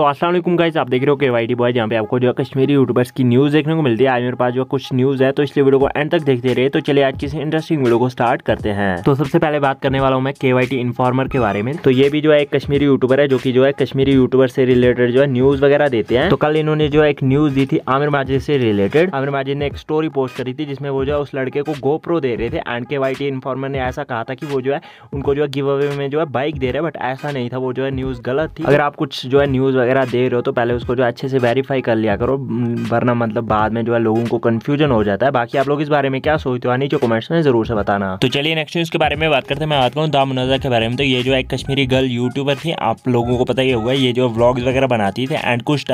तो असलम गाइज आप देख रहे हो के वाई डी बॉय जहाँ पे आपको जो है कश्मीरी यूट्यूबर्स की न्यूज़ देखने को मिलती है आज मेरे पास जो कुछ न्यूज़ है तो इसलिए वीडियो को एंड तक देखते रहे तो चलिए आज किसी इंटरेस्टिंग वीडियो को स्टार्ट करते हैं तो सबसे पहले बात करने वाला हूँ मैं के वाई टी इन्फॉर्मर के बारे में तो ये भी जो है एक कश्मीरी यूट्यूबर है जो कि जो है कश्मीरी यूट्यूबर से रिलेटेड जो है न्यूज़ वगैरह देते हैं तो कल इन्होंने जो है एक न्यूज़ दी थी आमिर माजिद से रिलेटेड आमिर माजिद ने एक स्टोरी पोस्ट करी थी जिसमें वो जो है उस लड़के को गोप्रो दे रहे थे एंड के वाई टी इन्फॉर्मर ने ऐसा कहा था कि वो जो है उनको जो है गिव अवे में जो है बाइक दे रहे हैं बट ऐसा नहीं था वो जो है न्यूज़ गलत थी अगर आप कुछ जो है न्यूज़ आप दे रहे हो तो पहले उसको जो अच्छे से वेरीफाई कर लिया करो हम्म, वरना मतलब बाद में जो है लोगों को कन्फ्यूजन हो जाता है बाकी आप लोग इस बारे में क्या सोचते हो नीचे कमेंट्स में जरूर से बताना तो चलिए नेक्स्ट न्यूज़ के बारे में बात करते हैं मैं बात करूँ दाम के बारे में तो ये जो एक कश्मीरी गर्ल यूट्यूबर थी आप लोगों को पता ही होगा ये जो ब्लॉग्स वगैरह बनाती थी एंड कुछ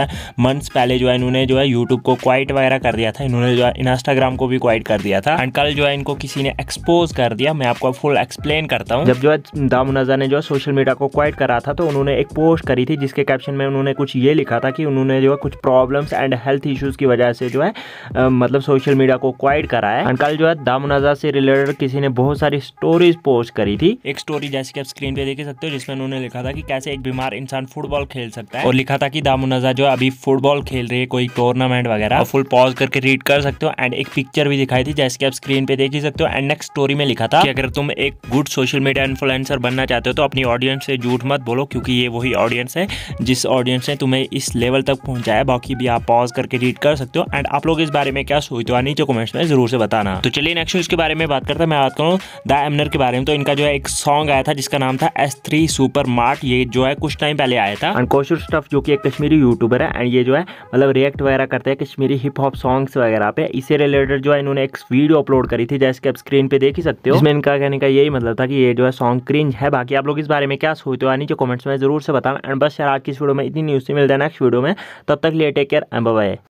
मंथ्स पहले जो है इन्होंने जो है यूट्यूब को क्वाइट वगैरह कर दिया था इन्होंने जो है इंस्टाग्राम को भी क्वाइट कर दिया था एंड कल जो है इनको किसी ने एक्सपोज कर दिया मैं आपको फुल एक्सप्लेन करता हूँ जब जो है दाम ने जो है सोशल मीडिया को क्वाइट करा था तो उन्होंने एक पोस्ट करी थी जिसके कैप्शन में उन्होंने उन्होंने कुछ ये लिखा था कि उन्होंने जो है कुछ प्रॉब्लम्स एंड हेल्थ इश्यूज़ की वजह से जो है मतलब सोशल मीडिया को क्वाइट करा है एंड कल जो है दामनाजा से रिलेटेड किसी ने बहुत सारी स्टोरीज पोस्ट करी थी एक स्टोरी जैसे कि आप स्क्रीन पे देख सकते हो जिसमें उन्होंने लिखा था कि कैसे एक बीमार इंसान फुटबॉल खेल सकता है और लिखा था कि दामनाजा जो अभी फुटबॉल खेल रही है कोई टूर्नामेंट वगैरह फुल पॉज करके रीड कर सकते हो एंड एक पिक्चर भी दिखाई थी जैसे कि आप स्क्रीन पे देख ही सकते हो एंड नेक्स्ट स्टोरी में लिखा था कि अगर तुम एक गुड सोशल मीडिया इन्फ्लुएंसर बनना चाहते हो तो अपनी ऑडियंस से झूठ मत बोलो क्योंकि ये वही ऑडियंस है जिस ऑडियंस ऑडियंस ने तुम्हें इस लेवल तक पहुंचाया बाकी भी आप पॉज करके रीड कर सकते हो एंड आप लोग इस बारे में क्या सोचते हो नीचे कमेंट्स में जरूर से बताना तो चलिए नेक्स्ट इसके के बारे में बात करता मैं बात करूँ द एमनर के बारे में तो इनका जो है एक सॉन्ग आया था जिसका नाम था एस थ्री सुपर मार्ट ये जो है कुछ टाइम पहले आया था एंड कोशर स्टफ जो कि एक कश्मीरी यूट्यूबर है एंड ये जो है मतलब रिएक्ट वगैरह करते हैं कश्मीरी हिप हॉप सॉन्ग्स वगैरह पे इसे रिलेटेड जो है इन्होंने एक वीडियो अपलोड करी थी जैसे कि आप स्क्रीन पे देख ही सकते हो इसमें इनका कहने का यही मतलब था कि ये जो है सॉन्ग क्रिंज है बाकी आप लोग इस बारे में क्या सोचते हो नीचे कमेंट्स में जरूर से बताना एंड बस यार आज की वीडियो में की न्यूज़ से मिलते हैं नेक्स्ट वीडियो में तब तक लिए टेक केयर एम बाय